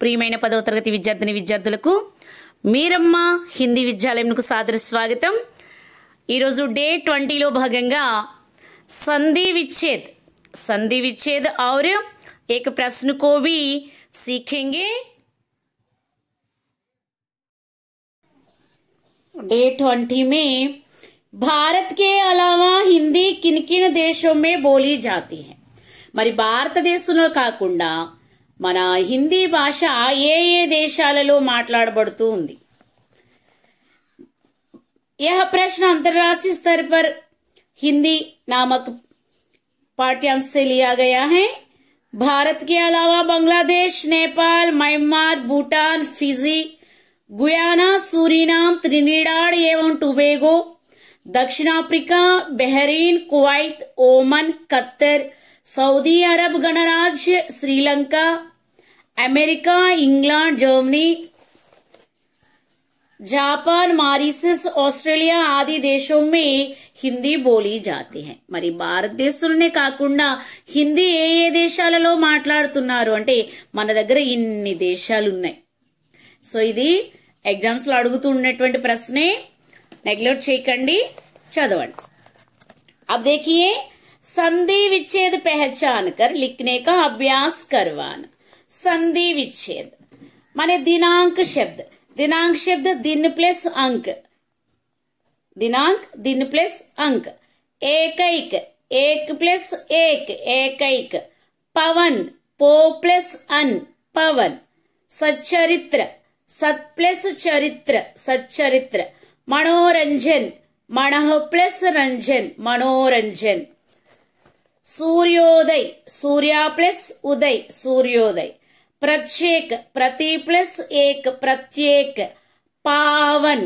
ప్రియమైన పదవ తరగతి విద్యార్థిని విద్యార్థులకు మీరమ్మ హిందీ విద్యాలయంకు సాదర స్వాగతం ఈరోజు డే ట్వంటీలో భాగంగా సంధి విచ్ఛేద్ సంధి విచ్ఛేద్ ఆర్ ఏక ప్రశ్న को సీఖెంగే డే ట్వంటీ మే భారత్ కే అలావా హిందీ కిన్ కిన్ దేశం మే బోలీ జాతి है మరి భారతదేశంలో కాకుండా मन हिंदी भाष ये ये देश यह प्रश्न अंतर्राष्ट्रीय स्तर पर हिंदी नामक पाठ्यांश से लिया गया है भारत के अलावा Bangladesh Nepal Myanmar Bhutan Fiji Guyana Suriname Trinidad एवं टुबेगो दक्षिण Africa Bahrain Kuwait Oman Qatar Saudi Arab गणराज्य Sri Lanka America England Germany Japan Mauritius Australia ఆది దేశం మే హిందీ బోలీ జాతి హై మరి భారతదేశంలోనే కాకుండా హిందీ ఏ ఏ దేశాలలో మాట్లాడుతున్నారు అంటే మన దగ్గర ఇన్ని దేశాలు ఉన్నాయి సో ఇది ఎగ్జామ్స్లో అడుగుతూ ఉన్నటువంటి ప్రశ్నే నెగ్లెక్ట్ చేయకండి చదవండి अब సంధి संधि विच्छेद पहचान कर लिखने का संधि विच्छेद माने दिनांक शब्द दिनांक शब्द दिन प्लस अंक दिनांक दिन प्लस अंक एकैक एक प्लस एक एकैक पवन पो प्लस अन पवन सच्चरित्र सत प्लस चरित्र सच्चरित्र मनोरंजन मण प्लस रंजन मनोरंजन సూర్యోదయ్ సూర్య ప్లస్ ఉదయ్ సూర్యోదయ్ ప్రత్యేక్ ప్రతి ప్లస్ ఏక్ ప్రత్యేక్ పావన్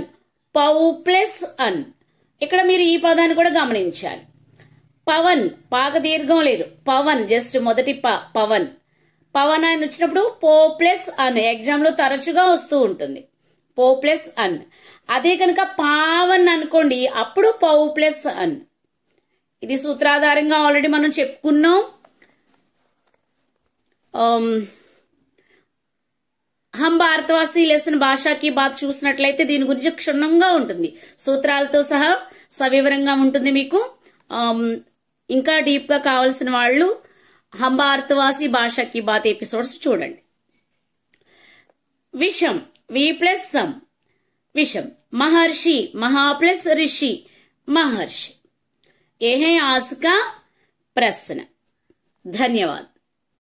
పౌ ప్లస్ అన్ ఇక్కడ మీరు ఈ పదాన్ని కూడా గమనించాలి పవన్ పాక దీర్ఘం లేదు పవన్ జస్ట్ మొదటి ప పవన్ పవన్ అని వచ్చినప్పుడు పో ప్లస్ అన్ ఎగ్జామ్లో తరచుగా వస్తూ ఉంటుంది పో ప్లస్ అన్ అదే కనుక పావన్ అనుకోండి అప్పుడు పౌ ప్లస్ అన్ ఇది సూత్రాధారంగా ఆల్రెడీ మనం చెప్పుకున్నాం um, హం భారతవాసి లేసిన భాషకి బాత్ చూసినట్లయితే దీని గురించి క్షుణ్ణంగా ఉంటుంది సూత్రాలతో సహా సవివరంగా ఉంటుంది మీకు um, ఇంకా డీప్ గా కావాల్సిన వాళ్ళు హం భారతవాసి భాషకి బాత్ ఎపిసోడ్స్ చూడండి విషం వి ప్లస్ సమ్ విషం మహర్షి మహా ప్లస్ రిషి మహర్షి ये है आज का प्रश्न धन्यवाद